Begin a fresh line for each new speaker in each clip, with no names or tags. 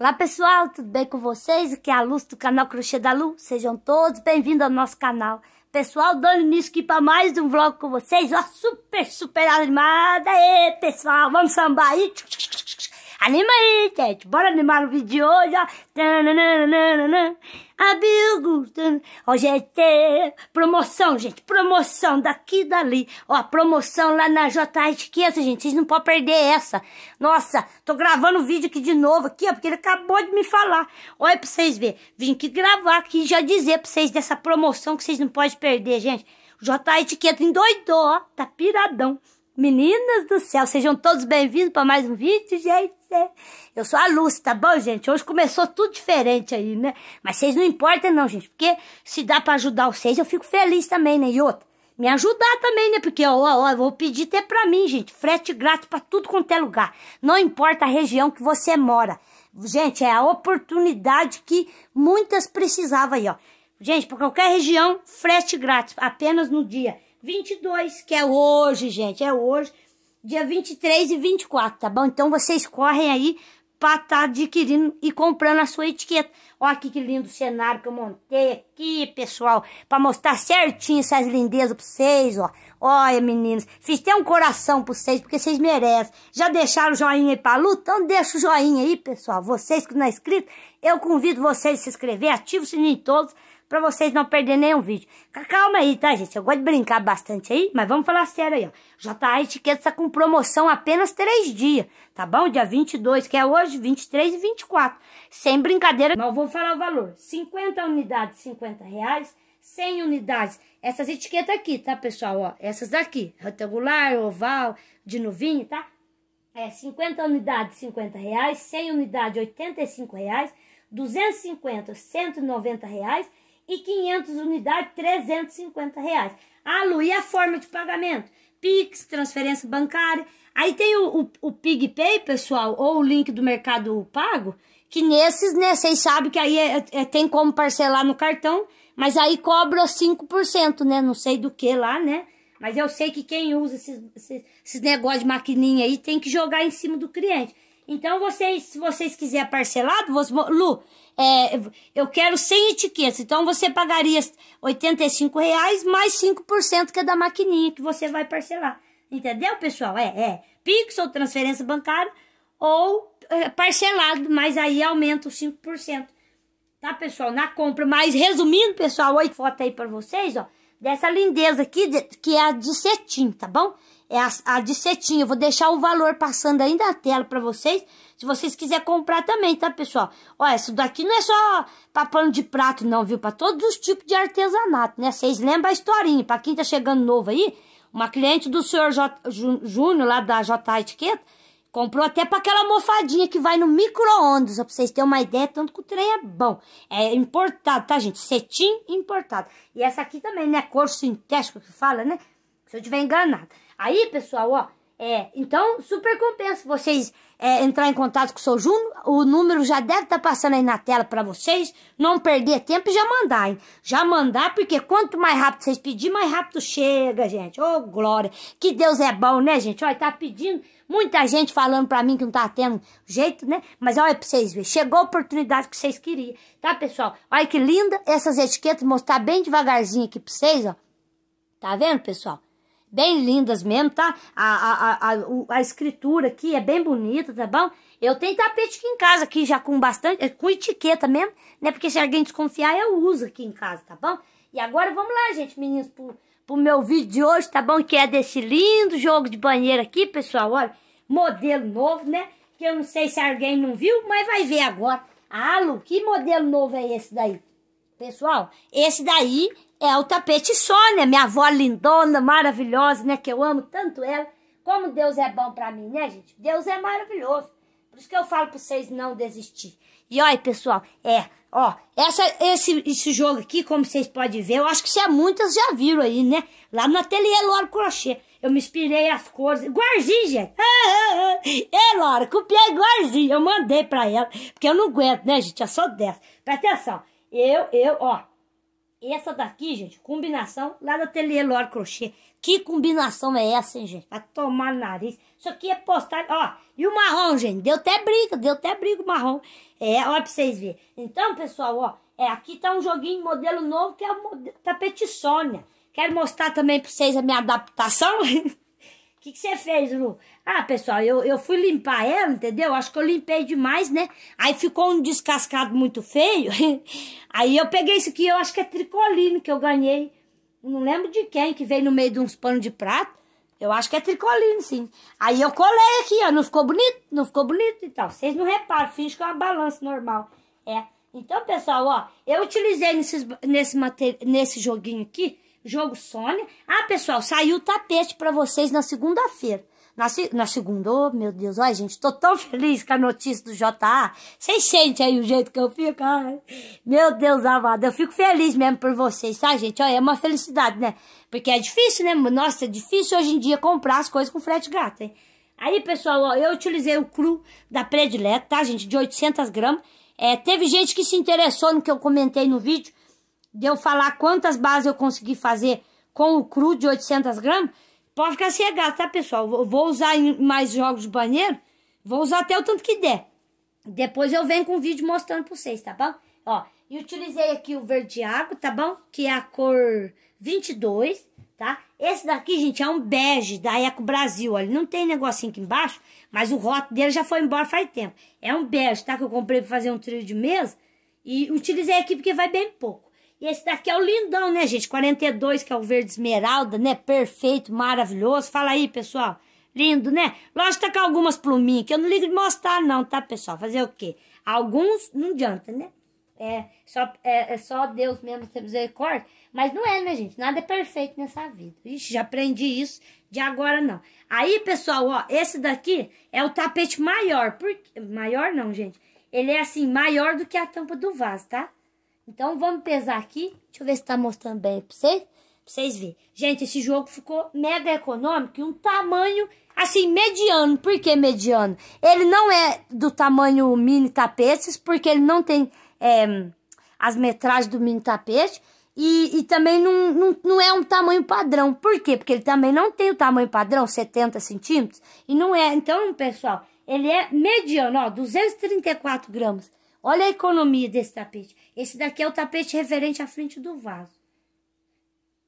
Olá pessoal, tudo bem com vocês? Aqui é a Luz do canal Crochê da Lu. Sejam todos bem-vindos ao nosso canal. Pessoal, dando início aqui para mais um vlog com vocês. Ó, super, super animada. E pessoal, vamos sambar aí. Anima aí, gente. Bora animar o vídeo de hoje, ó. Amigos. Ó, gente, promoção, gente. Promoção daqui e dali. Ó, promoção lá na JR Esqueça, gente. Vocês não podem perder essa. Nossa, tô gravando o vídeo aqui de novo, aqui, ó, porque ele acabou de me falar. Olha pra vocês verem. Vim aqui gravar aqui e já dizer pra vocês dessa promoção que vocês não podem perder, gente. JR Etiqueta endoidou, ó. Tá piradão. Meninas do céu, sejam todos bem-vindos para mais um vídeo, gente. É. Eu sou a luz, tá bom, gente? Hoje começou tudo diferente aí, né? Mas vocês não importam, não, gente. Porque se dá para ajudar vocês, eu fico feliz também, né? E outra, me ajudar também, né? Porque, ó, ó, eu vou pedir até pra mim, gente. Frete grátis para tudo quanto é lugar. Não importa a região que você mora. Gente, é a oportunidade que muitas precisavam aí, ó. Gente, para qualquer região, frete grátis, apenas no dia 22, que é hoje, gente, é hoje dia 23 e 24, tá bom? Então vocês correm aí para estar tá adquirindo e comprando a sua etiqueta. Olha que lindo cenário que eu montei aqui, pessoal, para mostrar certinho essas lindezas para vocês, ó. Olha, meninos, fiz até um coração para vocês, porque vocês merecem. Já deixaram o joinha aí para luta? Então deixa o joinha aí, pessoal. Vocês que não é inscrito, eu convido vocês a se inscrever, ativa o sininho todos pra vocês não perderem nenhum vídeo. Calma aí, tá, gente? Eu gosto de brincar bastante aí, mas vamos falar sério aí, ó. Já tá a Etiqueta tá com promoção apenas três dias, tá bom? Dia 22, que é hoje, 23 e 24. Sem brincadeira, não vou falar o valor. 50 unidades, 50 reais. 100 unidades. Essas etiquetas aqui, tá, pessoal? Ó, essas daqui, retangular, oval, de novinho, tá? É 50 unidades, 50 reais. 100 unidades, 85 reais. 250, 190 reais e 500 unidades, 350 reais. Alô, e a forma de pagamento? Pix, transferência bancária. Aí tem o, o, o PigPay, pessoal, ou o link do Mercado Pago, que nesses, né, vocês sabem que aí é, é, tem como parcelar no cartão, mas aí cobra 5%, né, não sei do que lá, né, mas eu sei que quem usa esses, esses, esses negócios de maquininha aí tem que jogar em cima do cliente. Então, vocês, se vocês quiserem parcelado, você, Lu, é, eu quero sem etiqueta. Então, você pagaria R$ reais mais 5% que é da maquininha que você vai parcelar. Entendeu, pessoal? É, é. Pix ou transferência bancária ou é, parcelado, mas aí aumenta os 5%. Tá, pessoal? Na compra. Mas, resumindo, pessoal, oito foto aí para vocês, ó. Dessa lindeza aqui, que é a de cetim, tá bom? É a, a de cetim. Eu vou deixar o valor passando ainda na tela pra vocês. Se vocês quiserem comprar também, tá, pessoal? Olha, isso daqui não é só pra pano de prato, não, viu? Pra todos os tipos de artesanato, né? Vocês lembram a historinha. Pra quem tá chegando novo aí, uma cliente do senhor Júnior, lá da J Etiqueta, Comprou até para aquela almofadinha que vai no micro-ondas, pra vocês terem uma ideia, tanto que o trem é bom. É importado, tá, gente? Cetim importado. E essa aqui também, né? Cor sintético que fala, né? Se eu tiver enganado. Aí, pessoal, ó, é, então super compensa vocês é, entrar em contato com o seu Júnior. O número já deve estar tá passando aí na tela para vocês. Não perder tempo e já mandar, hein? Já mandar, porque quanto mais rápido vocês pedirem, mais rápido chega, gente. Ô, oh, glória. Que Deus é bom, né, gente? Olha, tá pedindo. Muita gente falando para mim que não tá tendo jeito, né? Mas olha pra vocês verem. Chegou a oportunidade que vocês queriam, tá, pessoal? Olha que linda essas etiquetas. Mostrar bem devagarzinho aqui pra vocês, ó. Tá vendo, pessoal? bem lindas mesmo, tá? A, a, a, a escritura aqui é bem bonita, tá bom? Eu tenho tapete aqui em casa, aqui já com bastante, é com etiqueta mesmo, né? Porque se alguém desconfiar, eu uso aqui em casa, tá bom? E agora vamos lá, gente, meninos, pro, pro meu vídeo de hoje, tá bom? Que é desse lindo jogo de banheiro aqui, pessoal, olha. Modelo novo, né? Que eu não sei se alguém não viu, mas vai ver agora. Ah, Lu, que modelo novo é esse daí? Pessoal, esse daí é o tapete só, né? Minha avó lindona, maravilhosa, né? Que eu amo tanto ela. Como Deus é bom para mim, né, gente? Deus é maravilhoso. Por isso que eu falo para vocês não desistir. E olha, pessoal, é, ó, essa, esse, esse jogo aqui, como vocês podem ver, eu acho que se é muitas já viram aí, né? Lá no ateliê Loro Crochê. Eu me inspirei as cores. Guarzinho, gente. é, Laura, copiei Guarzinho. Eu mandei pra ela, porque eu não aguento, né, gente? É só dessa. Presta atenção. Eu, eu, ó. Essa daqui, gente, combinação lá do Ateliê Lore Crochê. Que combinação é essa, hein, gente? vai tomar no nariz. Isso aqui é postagem, ó. E o marrom, gente, deu até briga, deu até briga o marrom. É, ó pra vocês verem. Então, pessoal, ó, é, aqui tá um joguinho modelo novo que é o tapete Sônia. Quero mostrar também pra vocês a minha adaptação. O que, você fez, Lu? Ah, pessoal, eu, eu fui limpar ela, entendeu? Acho que eu limpei demais, né? Aí ficou um descascado muito feio. Aí eu peguei isso aqui, eu acho que é tricoline que eu ganhei. Não lembro de quem, que veio no meio de uns panos de prato. Eu acho que é tricoline, sim. Aí eu colei aqui, ó. Não ficou bonito? Não ficou bonito? e tal. vocês não reparam. Finge que é uma balança normal. É. Então, pessoal, ó. Eu utilizei nesses, nesse, nesse joguinho aqui jogo Sônia. Ah, pessoal, saiu o tapete para vocês na segunda-feira. Na, na segunda, oh, meu Deus, olha, gente, tô tão feliz com a notícia do JA. Vocês sentem aí o jeito que eu fico? Ai, meu Deus amado, eu fico feliz mesmo por vocês, tá, gente? Olha, é uma felicidade, né? Porque é difícil, né? Nossa, é difícil hoje em dia comprar as coisas com frete grátis, hein? Aí, pessoal, ó, eu utilizei o cru da predileta, tá, gente? De 800 gramas. É, teve gente que se interessou no que eu comentei no vídeo de eu falar quantas bases eu consegui fazer com o cru de 800 gramas, pode ficar cegado, tá, pessoal? Vou usar em mais jogos de banheiro, vou usar até o tanto que der. Depois eu venho com um vídeo mostrando pra vocês, tá bom? Ó, e utilizei aqui o verde água, tá bom? Que é a cor 22, tá? Esse daqui, gente, é um bege da Eco Brasil, olha. Não tem negocinho aqui embaixo, mas o rótulo dele já foi embora faz tempo. É um bege, tá? Que eu comprei pra fazer um trio de mesa. E utilizei aqui porque vai bem pouco. E esse daqui é o lindão, né, gente? 42, que é o verde esmeralda, né? Perfeito, maravilhoso. Fala aí, pessoal. Lindo, né? Lógico que tá com algumas pluminhas, que eu não ligo de mostrar, não, tá, pessoal? Fazer o quê? Alguns não adianta, né? É só, é, é só Deus mesmo ter misericórdia. Mas não é, né, gente? Nada é perfeito nessa vida. Ixi, já aprendi isso de agora, não. Aí, pessoal, ó, esse daqui é o tapete maior. Por... Maior não, gente. Ele é, assim, maior do que a tampa do vaso, tá? Então, vamos pesar aqui. Deixa eu ver se tá mostrando bem pra vocês. Pra vocês verem. Gente, esse jogo ficou mega econômico e um tamanho, assim, mediano. Por que mediano? Ele não é do tamanho mini tapetes, porque ele não tem é, as metragens do mini tapete. E, e, também não, não, não é um tamanho padrão. Por quê? Porque ele também não tem o tamanho padrão, 70 centímetros. E não é. Então, pessoal, ele é mediano, ó, 234 gramas. Olha a economia desse tapete. Esse daqui é o tapete referente à frente do vaso.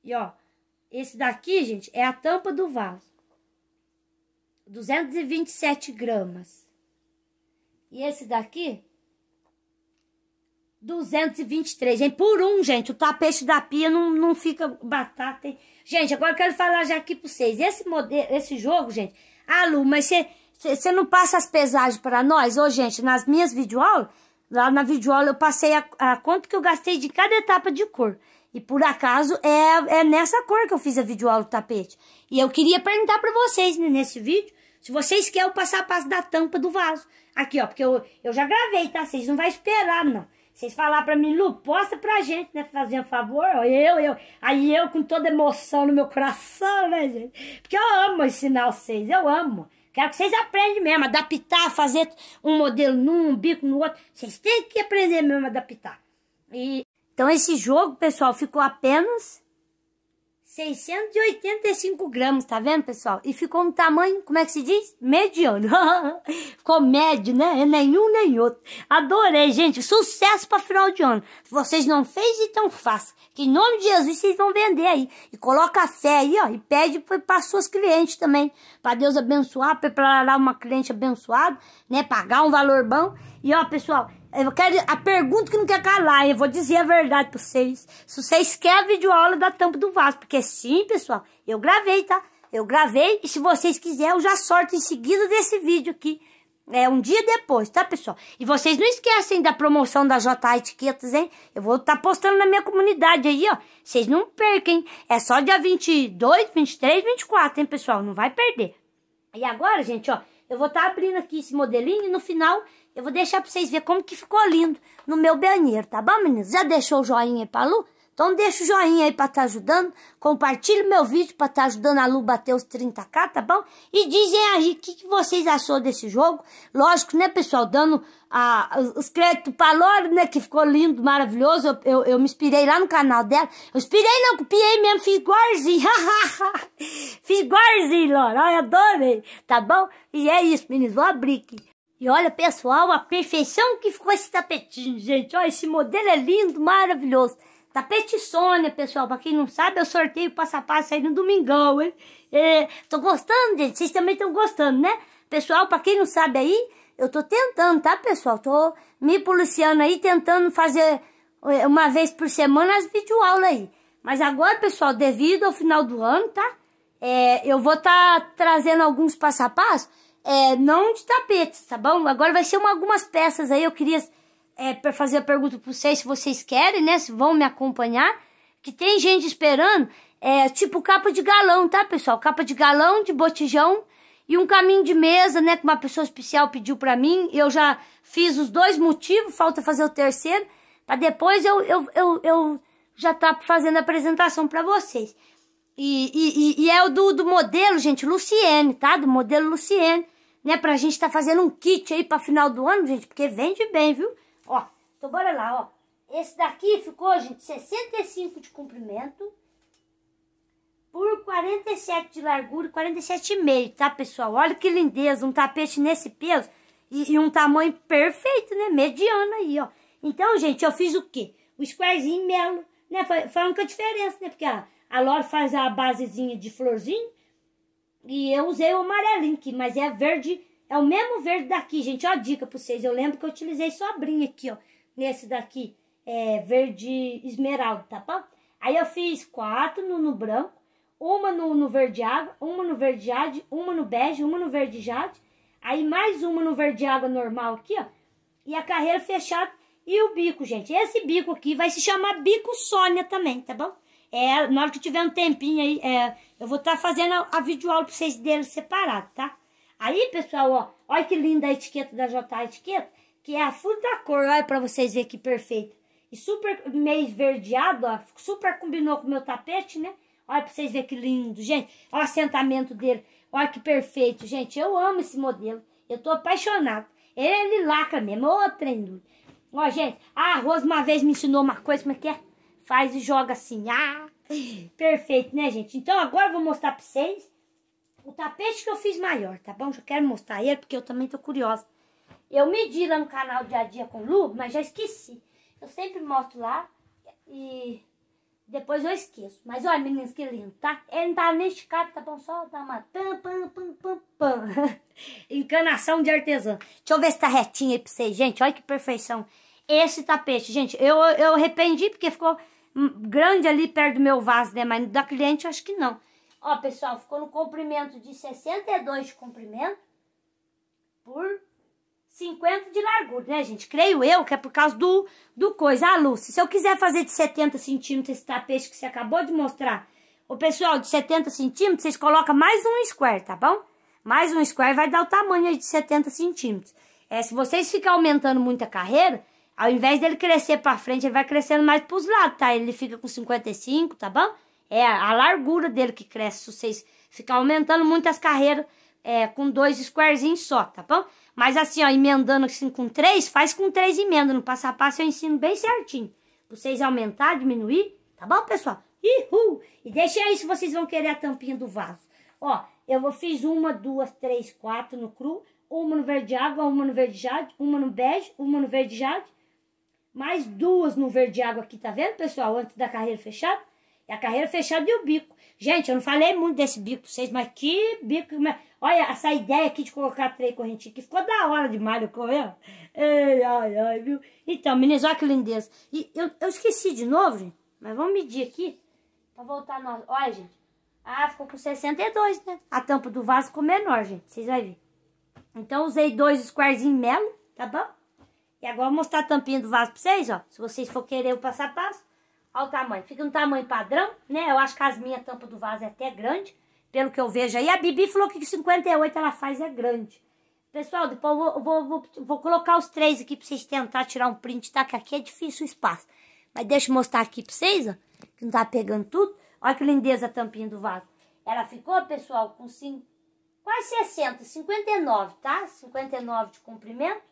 E ó, esse daqui, gente, é a tampa do vaso. 227 gramas. E esse daqui, 223. Gente, por um, gente, o tapete da pia não, não fica batata. Hein? Gente, agora eu quero falar já aqui pra vocês. Esse, modelo, esse jogo, gente, ah, Lu, mas você não passa as pesagens para nós? Ô, gente, nas minhas videoaulas, lá na videoaula eu passei a, a, quanto que eu gastei de cada etapa de cor. E por acaso é, é nessa cor que eu fiz a videoaula do tapete. E eu queria perguntar para vocês né, nesse vídeo, se vocês querem o passo a passo da tampa do vaso. Aqui, ó, porque eu, eu já gravei, tá? Vocês não vão esperar, não. Vocês falar para mim, Lu, posta pra gente, né? Fazendo um favor, ó, eu, eu. Aí eu com toda emoção no meu coração, né, gente? Porque eu amo ensinar vocês, eu amo. Quero é que vocês aprendam mesmo, adaptar, fazer um modelo num, um bico no outro. Vocês têm que aprender mesmo a adaptar. E, então esse jogo, pessoal, ficou apenas 685 gramas, tá vendo, pessoal? E ficou um tamanho, como é que se diz? Mediano. ficou médio, né? É nenhum nem outro. Adorei, gente. Sucesso para final de ano. Se vocês não fez, então faça. Que em nome de Jesus vocês vão vender aí. E coloca a fé aí, ó. E pede para suas clientes também. Para Deus abençoar, preparar uma cliente abençoada, né? Pagar um valor bom. E, ó, pessoal, eu quero a pergunta que não quer calar, eu vou dizer a verdade para vocês. Se vocês querem a videoaula da tampa do vaso, porque sim, pessoal, eu gravei, tá? Eu gravei e se vocês quiserem, eu já sorto em seguida desse vídeo aqui. É um dia depois, tá, pessoal? E vocês não esquecem da promoção da JA Etiquetas, hein? Eu vou estar tá postando na minha comunidade aí, ó. Vocês não percam, hein? É só dia 22, 23, 24, hein, pessoal? Não vai perder. E agora, gente, ó, eu vou estar tá abrindo aqui esse modelinho e no final eu vou deixar pra vocês verem como que ficou lindo no meu banheiro, tá bom, meninas? Já deixou o joinha aí pra Lu? Então deixa o joinha aí pra estar tá ajudando. Compartilha o meu vídeo pra estar tá ajudando a Lu bater os 30k, tá bom? E dizem aí o que, que, vocês achou desse jogo. Lógico, né, pessoal? Dando a, os créditos pra Lore, né? Que ficou lindo, maravilhoso. Eu, eu, eu, me inspirei lá no canal dela. Eu inspirei não, copiei mesmo. Fiz igualzinho. fiz igualzinho, Lore. Olha, adorei. Tá bom? E é isso, meninos. Vou abrir aqui. E olha, pessoal, a perfeição que ficou esse tapetinho, gente. Olha, esse modelo é lindo, maravilhoso. Tapete Sônia, pessoal. Pra quem não sabe, eu sorteio passo a passo aí no domingão, hein? É, tô gostando, gente. Vocês também estão gostando, né? Pessoal, pra quem não sabe aí, eu tô tentando, tá, pessoal? Tô me policiando aí, tentando fazer é, uma vez por semana as videoaulas aí. Mas agora, pessoal, devido ao final do ano, tá? É, eu vou estar tá trazendo alguns passo a passo é, não de tapetes, tá bom? Agora vai ser uma, algumas peças aí, eu queria é, para fazer a pergunta para vocês, se vocês querem, né, se vão me acompanhar, que tem gente esperando, é, tipo capa de galão, tá, pessoal? Capa de galão, de botijão e um caminho de mesa, né, que uma pessoa especial pediu para mim, eu já fiz os dois motivos, falta fazer o terceiro, para depois eu, eu, eu, eu já tá fazendo a apresentação para vocês. E, e, e, é o do, do modelo, gente, Luciene, tá? Do modelo Luciene né? Pra gente tá fazendo um kit aí pra final do ano, gente, porque vende bem, viu? Ó, então bora lá, ó. Esse daqui ficou, gente, 65 de comprimento por 47 de largura e 47,5, tá, pessoal? Olha que lindeza, um tapete nesse peso e, e, um tamanho perfeito, né? Mediano aí, ó. Então, gente, eu fiz o quê? O squarezinho melo, né? Foi, foi a única diferença, né? Porque a, a Lore faz a basezinha de florzinho e eu usei o amarelinho aqui, mas é verde, é o mesmo verde daqui, gente. Ó, dica pra vocês. Eu lembro que eu utilizei só aqui, ó. Nesse daqui, é verde esmeralda, tá bom? Aí eu fiz quatro no, no branco, uma no, no, verde água, uma no verde jade, uma no bege, uma no verde jade. Aí mais uma no verde água normal aqui, ó. E a carreira fechada e o bico, gente. Esse bico aqui vai se chamar bico Sônia também, tá bom? É, na hora que tiver um tempinho aí, é, eu vou estar tá fazendo a, a videoaula para vocês dele separado, tá? Aí, pessoal, ó, olha que linda a etiqueta da JA Etiqueta, que é a full da cor, olha para vocês verem que perfeita. E super meio verdeado, ó, super combinou com o meu tapete, né? Olha para vocês verem que lindo, gente. Olha o assentamento dele, olha que perfeito, gente. Eu amo esse modelo, eu tô apaixonado. Ele é mesmo, ô é trem Ó, gente, a Rosa uma vez me ensinou uma coisa, como é que é? Faz e joga assim. Ah, perfeito, né, gente? Então agora eu vou mostrar pra vocês o tapete que eu fiz maior, tá bom? Já quero mostrar ele porque eu também tô curiosa. Eu medi lá no canal Dia a Dia com Lu, mas já esqueci. Eu sempre mostro lá e depois eu esqueço. Mas olha, meninas, que lindo, tá? Ele não tá nem esticado, tá bom? Só dá uma pam, pam, pam, pam, pam. Encanação de artesã. Deixa eu ver se tá retinho aí pra vocês, gente. Olha que perfeição esse tapete. Gente, eu, eu arrependi porque ficou hum, grande ali perto do meu vaso, né? Mas da cliente eu acho que não. Ó, pessoal, ficou no comprimento de 62 de comprimento por 50 de largura, né, gente? Creio eu que é por causa do, do coisa. Ah, Lúcia, se eu quiser fazer de 70 centímetros esse tapete que você acabou de mostrar, o pessoal, de 70 centímetros, vocês colocam mais um square, tá bom? Mais um square vai dar o tamanho aí de 70 centímetros. É, se vocês ficarem aumentando muito a carreira, ao invés dele crescer para frente, ele vai crescendo mais para os lados, tá? Ele fica com 55, tá bom? É a largura dele que cresce. Se vocês ficar aumentando muito as carreiras é, com dois squarezinhos só, tá bom? Mas assim, ó, emendando assim com três, faz com três emendas. No passo a passo eu ensino bem certinho. Vocês aumentar, diminuir, tá bom, pessoal? Uhul! E deixa aí se vocês vão querer a tampinha do vaso. Ó, eu fiz uma, duas, três, quatro no cru, uma no verde água, uma no verde jade, uma no bege, uma no verde jade, mais duas no verde água aqui, tá vendo, pessoal? Antes da carreira fechada. É a carreira fechada e o bico. Gente, eu não falei muito desse bico pra vocês, mas que bico. Mas... Olha, essa ideia aqui de colocar três correntinhas aqui ficou da hora demais, com ela. É? Ei, ai, ai, viu? Então, meninas, olha que lindeza. E eu, eu esqueci de novo, gente, mas vamos medir aqui pra voltar nós. Olha, gente. Ah, ficou com 62, né? A tampa do vaso ficou menor, gente. Vocês vão ver. Então, usei dois squarezinhos melo, tá bom? E agora vou mostrar a tampinha do vaso pra vocês, ó. Se vocês for querer o passo a passo, olha o tamanho. Fica no tamanho padrão, né? Eu acho que as minhas tampas do vaso é até grande, pelo que eu vejo aí. A Bibi falou que 58 ela faz é grande. Pessoal, depois eu vou, vou, vou, vou colocar os três aqui pra vocês tentar tirar um print, tá? Que aqui é difícil o espaço. Mas deixa eu mostrar aqui pra vocês, ó. Que não tá pegando tudo. Olha que lindeza a tampinha do vaso. Ela ficou, pessoal, com cinco, quase 60, 59, tá? 59 de comprimento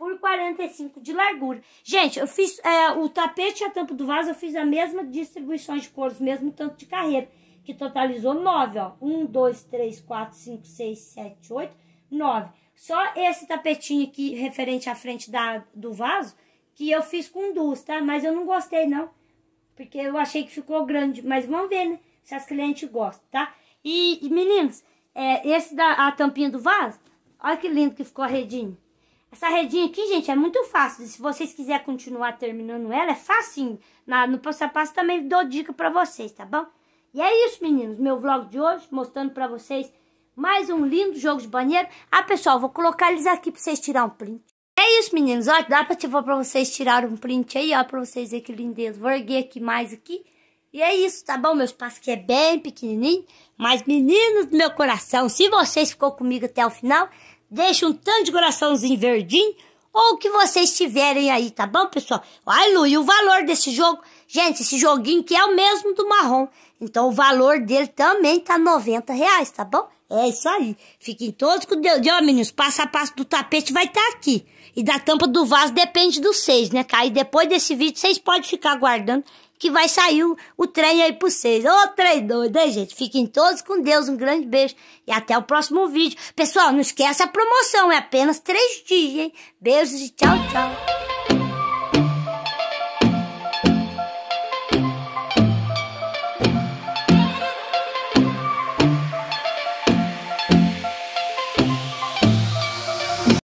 por 45 de largura. Gente, eu fiz é, o tapete e a tampa do vaso, eu fiz a mesma distribuição de cores, mesmo tanto de carreira, que totalizou 9, ó. 1, 2, 3, 4, 5, 6, 7, 8, 9. Só esse tapetinho aqui, referente à frente da, do vaso, que eu fiz com duas, tá? Mas eu não gostei, não. Porque eu achei que ficou grande. Mas vamos ver, né? Se as clientes gostam, tá? E, e meninos, é, esse da a tampinha do vaso, olha que lindo que ficou a redinha. Essa redinha aqui, gente, é muito fácil. Se vocês quiserem continuar terminando ela, é facinho. Na, no passo a passo também dou dica pra vocês, tá bom? E é isso, meninos. Meu vlog de hoje, mostrando pra vocês mais um lindo jogo de banheiro. Ah, pessoal, vou colocar eles aqui pra vocês tirar um print. É isso, meninos. Ó, dá pra, tipo, pra vocês tirar um print aí, ó, pra vocês verem que lindeza. Vou erguer aqui mais aqui. E é isso, tá bom? Meu espaço aqui é bem pequenininho. Mas, meninos do meu coração, se vocês ficou comigo até o final deixa um tanto de coraçãozinho verdinho ou o que vocês tiverem aí, tá bom, pessoal? Ai, Lu, e o valor desse jogo? Gente, esse joguinho que é o mesmo do marrom. Então, o valor dele também tá 90 reais, tá bom? É isso aí. Fiquem todos com Deus. Ó, meninos, passo a passo do tapete vai estar tá aqui. E da tampa do vaso depende dos seis, né, cara? depois desse vídeo, vocês podem ficar aguardando que vai sair o, o trem aí pra vocês. Ô, trem doido, hein, né, gente? Fiquem todos com Deus, um grande beijo e até o próximo vídeo. Pessoal, não esqueça a promoção, é apenas três dias, hein? Beijos e tchau, tchau.